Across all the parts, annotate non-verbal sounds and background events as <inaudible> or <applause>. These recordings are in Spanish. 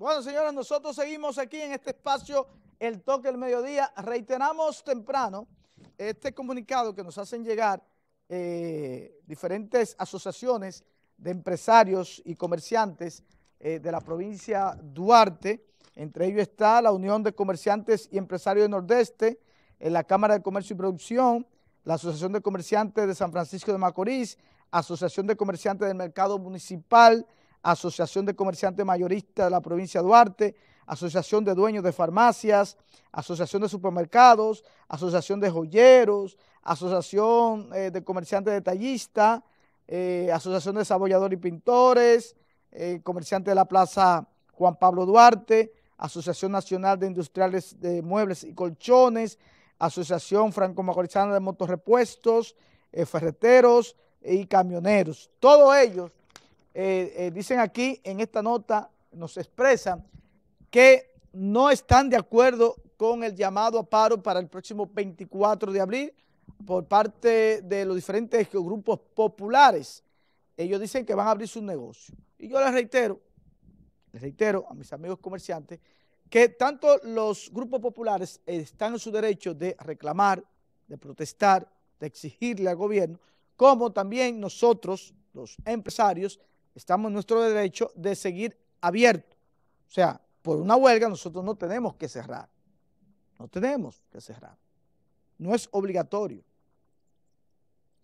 Bueno, señoras, nosotros seguimos aquí en este espacio, el toque del mediodía. Reiteramos temprano este comunicado que nos hacen llegar eh, diferentes asociaciones de empresarios y comerciantes eh, de la provincia Duarte. Entre ellos está la Unión de Comerciantes y Empresarios del Nordeste, la Cámara de Comercio y Producción, la Asociación de Comerciantes de San Francisco de Macorís, Asociación de Comerciantes del Mercado Municipal, Asociación de Comerciantes Mayoristas de la provincia de Duarte, Asociación de Dueños de Farmacias, Asociación de Supermercados, Asociación de Joyeros, Asociación eh, de Comerciantes Detallistas, eh, Asociación de Sabolladores y Pintores, eh, Comerciantes de la Plaza Juan Pablo Duarte, Asociación Nacional de Industriales de Muebles y Colchones, Asociación Franco-Macorizana de Motorrepuestos, eh, Ferreteros y Camioneros. Todos ellos eh, eh, dicen aquí en esta nota, nos expresan que no están de acuerdo con el llamado a paro para el próximo 24 de abril por parte de los diferentes grupos populares. Ellos dicen que van a abrir sus negocio Y yo les reitero, les reitero a mis amigos comerciantes, que tanto los grupos populares están en su derecho de reclamar, de protestar, de exigirle al gobierno, como también nosotros, los empresarios, estamos en nuestro derecho de seguir abierto. O sea, por una huelga nosotros no tenemos que cerrar. No tenemos que cerrar. No es obligatorio.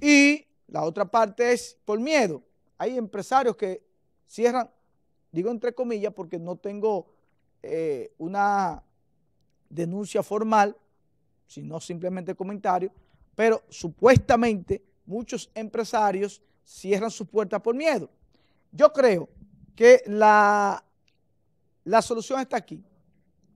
Y la otra parte es por miedo. Hay empresarios que cierran, digo entre comillas, porque no tengo eh, una denuncia formal, sino simplemente comentario, pero supuestamente muchos empresarios cierran sus puertas por miedo. Yo creo que la, la solución está aquí.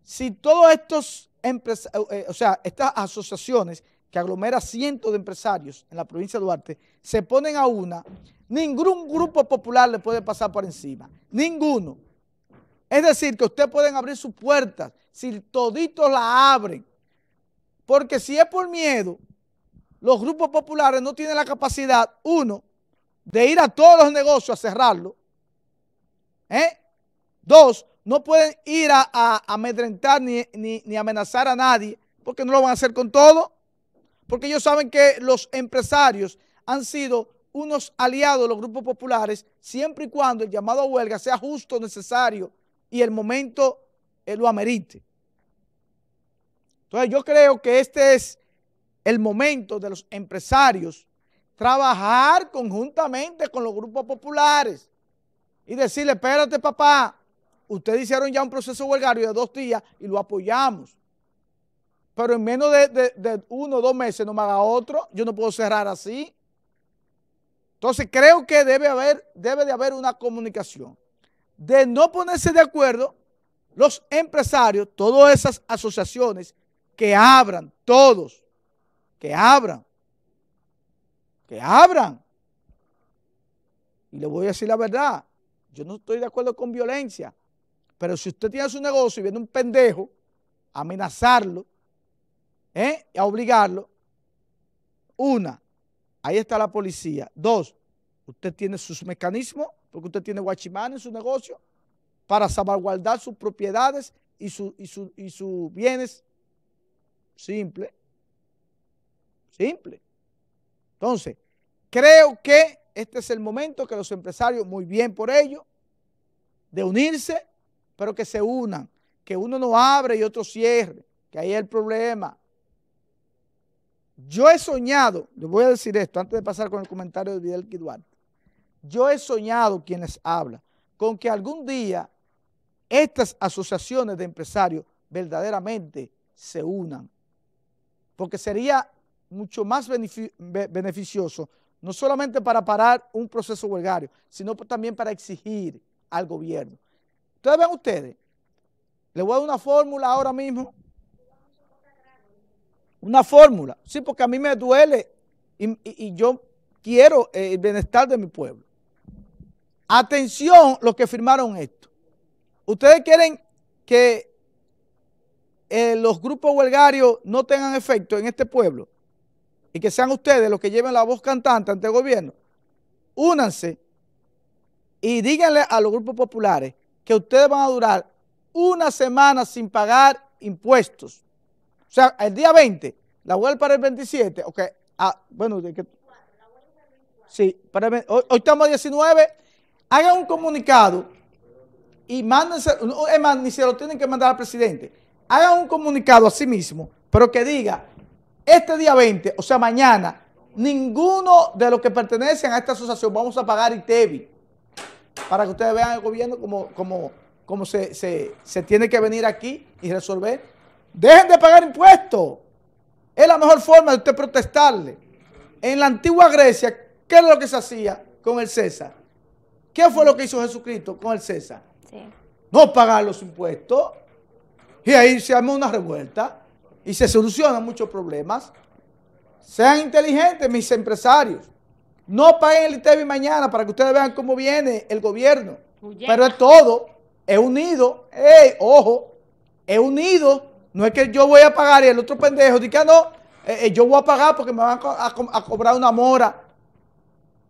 Si todos estos eh, eh, o sea, estas asociaciones que aglomera cientos de empresarios en la provincia de Duarte, se ponen a una, ningún grupo popular le puede pasar por encima, ninguno. Es decir, que ustedes pueden abrir sus puertas, si toditos la abren, porque si es por miedo, los grupos populares no tienen la capacidad, uno, de ir a todos los negocios a cerrarlo. ¿eh? Dos, no pueden ir a, amedrentar ni, ni, amenazar a nadie, porque no lo van a hacer con todo, porque ellos saben que los empresarios han sido unos aliados de los grupos populares, siempre y cuando el llamado a huelga sea justo, necesario y el momento eh, lo amerite. Entonces yo creo que este es el momento de los empresarios trabajar conjuntamente con los grupos populares y decirle, espérate papá, ustedes hicieron ya un proceso huelgario de dos días y lo apoyamos. Pero en menos de, uno o dos meses no me haga otro, yo no puedo cerrar así. Entonces creo que debe, haber, debe de haber una comunicación. De no ponerse de acuerdo, los empresarios, todas esas asociaciones que abran, todos, que abran que abran. Y le voy a decir la verdad, yo no estoy de acuerdo con violencia, pero si usted tiene su negocio y viene un pendejo a amenazarlo, ¿eh? a obligarlo, una, ahí está la policía. Dos, usted tiene sus mecanismos, porque usted tiene guachimán en su negocio, para salvaguardar sus propiedades y, y, y sus bienes. Simple. Simple. Entonces, creo que este es el momento que los empresarios, muy bien por ello, de unirse, pero que se unan, que uno no abre y otro cierre, que ahí es el problema. Yo he soñado, les voy a decir esto antes de pasar con el comentario de Vidal Quiduarte, yo he soñado, quienes hablan, con que algún día estas asociaciones de empresarios verdaderamente se unan, porque sería mucho más beneficioso, no solamente para parar un proceso huelgario, sino también para exigir al gobierno. ustedes ven ustedes, les voy a dar una fórmula ahora mismo, una fórmula, sí, porque a mí me duele y, yo quiero eh, el bienestar de mi pueblo. Atención los que firmaron esto. Ustedes quieren que eh, los grupos huelgarios no tengan efecto en este pueblo y que sean ustedes los que lleven la voz cantante ante el gobierno, únanse y díganle a los grupos populares que ustedes van a durar una semana sin pagar impuestos. O sea, el día 20, la huelga para el 27, ok, ah, bueno, sí, para hoy, estamos a 19, hagan un comunicado y mándense, es más, ni se lo tienen que mandar al presidente, hagan un comunicado a sí mismo, pero que diga, este día 20, o sea, mañana, ninguno de los que pertenecen a esta asociación vamos a pagar Itevi Para que ustedes vean el gobierno como, como, se, se tiene que venir aquí y resolver. Dejen de pagar impuestos. Es la mejor forma de usted protestarle. En la antigua Grecia, ¿qué es lo que se hacía con el César? ¿Qué fue lo que hizo Jesucristo con el César? No pagar los impuestos. Y ahí se armó una revuelta y se solucionan muchos problemas. Sean inteligentes, mis empresarios. No paguen el ITEBI mañana para que ustedes vean cómo viene el gobierno. Pero es todo, es unido. ojo, es unido. No es que yo voy a pagar y el otro pendejo diga, no, eh, eh, yo voy a pagar porque me van a, a cobrar una mora.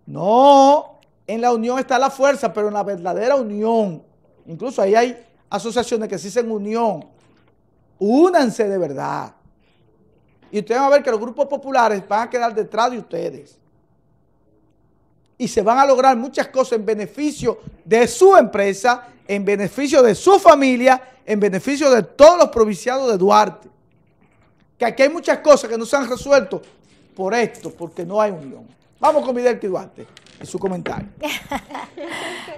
No, en la unión está la fuerza, pero en la verdadera unión. Incluso ahí hay asociaciones que se dicen unión únanse de verdad. Y ustedes van a ver que los grupos populares van a quedar detrás de ustedes. Y se van a lograr muchas cosas en beneficio de su empresa, en beneficio de su familia, en beneficio de todos los provinciados de Duarte. Que aquí hay muchas cosas que no se han resuelto por esto, porque no hay unión. Vamos con Vidal Duarte en su comentario. <laughs>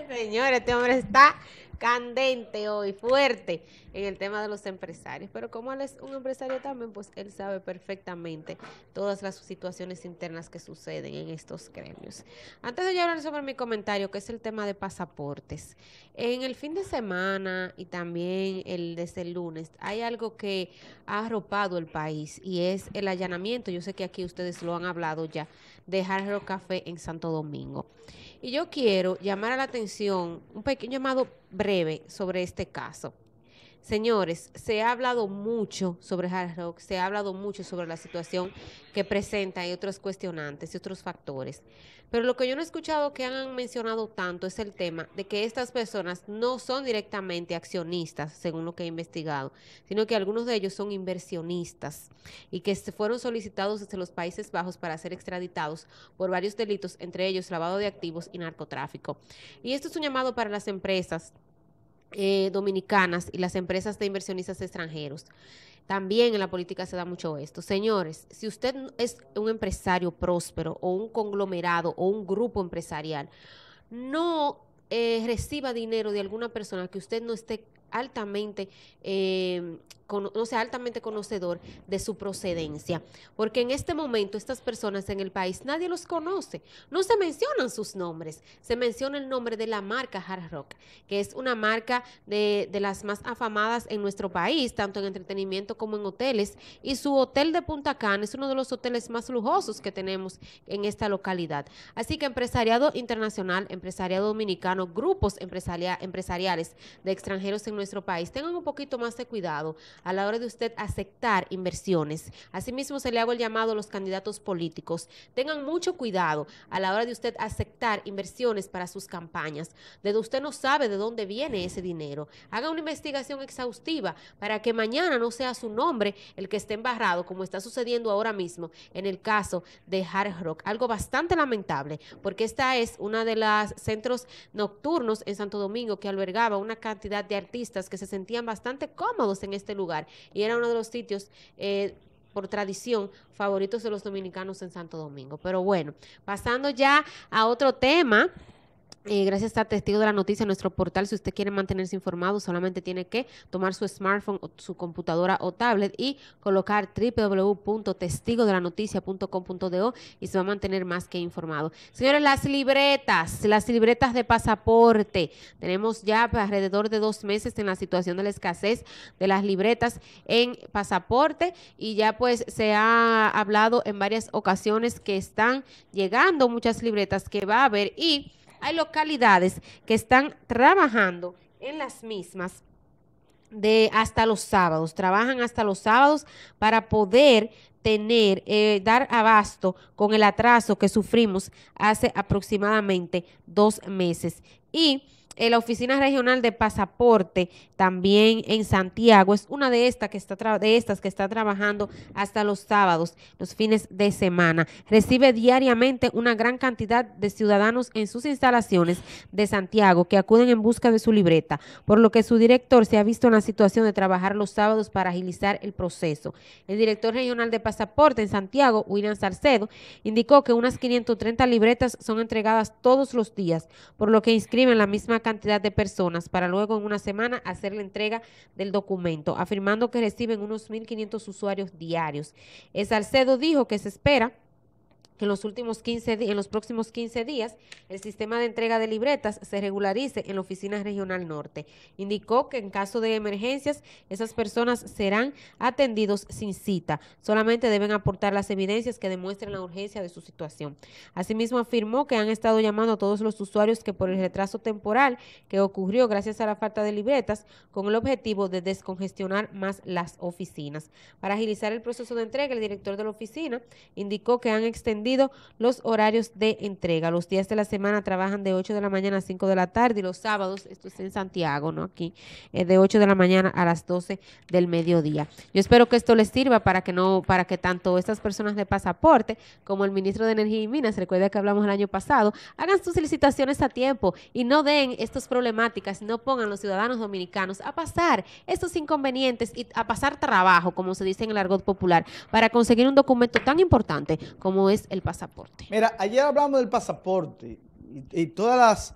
Señores, este hombre está candente hoy, fuerte en el tema de los empresarios. Pero como él es un empresario también, pues él sabe perfectamente todas las situaciones internas que suceden en estos gremios. Antes de yo hablar sobre mi comentario, que es el tema de pasaportes, en el fin de semana y también el desde el lunes, hay algo que ha arropado el país y es el allanamiento. Yo sé que aquí ustedes lo han hablado ya, de Hard Café en Santo Domingo. Y yo quiero llamar a la atención un pequeño llamado breve sobre este caso. Señores, se ha hablado mucho sobre Hard Rock, se ha hablado mucho sobre la situación que presenta y otros cuestionantes y otros factores. Pero lo que yo no he escuchado que han mencionado tanto es el tema de que estas personas no son directamente accionistas, según lo que he investigado, sino que algunos de ellos son inversionistas y que fueron solicitados desde los Países Bajos para ser extraditados por varios delitos, entre ellos lavado de activos y narcotráfico. Y esto es un llamado para las empresas eh, dominicanas y las empresas de inversionistas extranjeros. También en la política se da mucho esto. Señores, si usted es un empresario próspero o un conglomerado o un grupo empresarial, no eh, reciba dinero de alguna persona que usted no esté altamente eh, no sea, altamente conocedor de su procedencia. Porque en este momento estas personas en el país nadie los conoce. No se mencionan sus nombres. Se menciona el nombre de la marca Hard Rock, que es una marca de, las más afamadas en nuestro país, tanto en entretenimiento como en hoteles. Y su hotel de Punta Cana es uno de los hoteles más lujosos que tenemos en esta localidad. Así que empresariado internacional, empresariado dominicano, grupos empresariales de extranjeros en nuestro país, tengan un poquito más de cuidado a la hora de usted aceptar inversiones. Asimismo, se le hago el llamado a los candidatos políticos. Tengan mucho cuidado a la hora de usted aceptar inversiones para sus campañas. Desde usted no sabe de dónde viene ese dinero. Haga una investigación exhaustiva para que mañana no sea su nombre el que esté embarrado, como está sucediendo ahora mismo en el caso de Hard Rock. Algo bastante lamentable, porque esta es una de las centros nocturnos en Santo Domingo que albergaba una cantidad de artistas que se sentían bastante cómodos en este lugar y era uno de los sitios eh, por tradición favoritos de los dominicanos en Santo Domingo. Pero bueno, pasando ya a otro tema. Eh, gracias a este Testigo de la Noticia, nuestro portal, si usted quiere mantenerse informado, solamente tiene que tomar su smartphone, o su computadora o tablet y colocar www.testigodelanoticia.com.do y se va a mantener más que informado. Señores, las libretas, las libretas de pasaporte. Tenemos ya alrededor de dos meses en la situación de la escasez de las libretas en pasaporte y ya pues se ha hablado en varias ocasiones que están llegando muchas libretas que va a haber y hay localidades que están trabajando en las mismas de hasta los sábados, trabajan hasta los sábados para poder tener, eh, dar abasto con el atraso que sufrimos hace aproximadamente dos meses. Y eh, la Oficina Regional de Pasaporte, también en Santiago, es una de, estas que está de estas que está trabajando hasta los sábados, los fines de semana. Recibe diariamente una gran cantidad de ciudadanos en sus instalaciones de Santiago que acuden en busca de su libreta, por lo que su director se ha visto en la situación de trabajar los sábados para agilizar el proceso. El director regional de Pasaporte en Santiago, William Salcedo, indicó que unas 530 libretas son entregadas todos los días, por lo que inscriben la misma cantidad de personas para luego en una semana hacer la entrega del documento, afirmando que reciben unos 1.500 usuarios diarios. El Salcedo dijo que se espera que en los, últimos 15, en los próximos 15 días el sistema de entrega de libretas se regularice en la Oficina Regional Norte. Indicó que en caso de emergencias, esas personas serán atendidos sin cita. Solamente deben aportar las evidencias que demuestren la urgencia de su situación. Asimismo, afirmó que han estado llamando a todos los usuarios que por el retraso temporal que ocurrió gracias a la falta de libretas, con el objetivo de descongestionar más las oficinas. Para agilizar el proceso de entrega, el director de la oficina indicó que han extendido los horarios de entrega. Los días de la semana trabajan de 8 de la mañana a 5 de la tarde y los sábados, esto es en Santiago, ¿no? Aquí, eh, de 8 de la mañana a las 12 del mediodía. Yo espero que esto les sirva para que no, para que tanto estas personas de pasaporte como el ministro de Energía y Minas, recuerda que hablamos el año pasado, hagan sus licitaciones a tiempo y no den estas problemáticas, no pongan los ciudadanos dominicanos a pasar estos inconvenientes y a pasar trabajo, como se dice en el argot popular, para conseguir un documento tan importante como es el el pasaporte. Mira, ayer hablamos del pasaporte y, todas las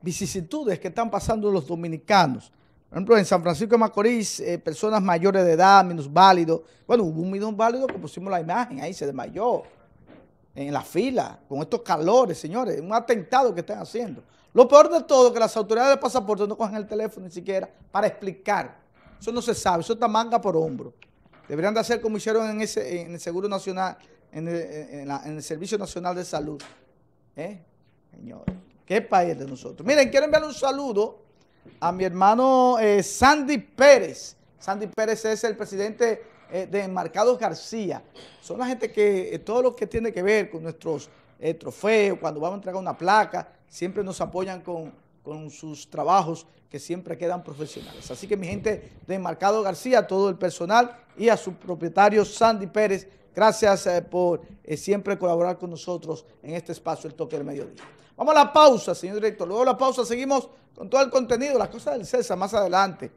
vicisitudes que están pasando los dominicanos. Por ejemplo, en San Francisco de Macorís, eh, personas mayores de edad, menos válidos. Bueno, hubo un válido que pusimos la imagen, ahí se desmayó en la fila, con estos calores, señores, un atentado que están haciendo. Lo peor de todo es que las autoridades del pasaporte no cogen el teléfono ni siquiera para explicar. Eso no se sabe, eso está manga por hombro. Deberían de hacer como hicieron en, ese, en el Seguro Nacional, en el, Servicio Nacional de Salud. ¿Eh? Señor, qué país de nosotros. Miren, quiero enviar un saludo a mi hermano eh, Sandy Pérez. Sandy Pérez es el presidente eh, de Marcados García. Son la gente que, eh, todo lo que tiene que ver con nuestros trofeos, cuando vamos a entregar una placa, siempre nos apoyan con, sus trabajos que siempre quedan profesionales. Así que mi gente de Marcado García, todo el personal y a su propietario Sandy Pérez, Gracias eh, por eh, siempre colaborar con nosotros en este espacio, el toque del mediodía. Vamos a la pausa, señor director. Luego de la pausa seguimos con todo el contenido, las cosas del Cesa más adelante.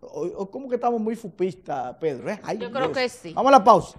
¿Cómo que estamos muy fupistas, Pedro? Eh? Yo creo que sí. Vamos a la pausa.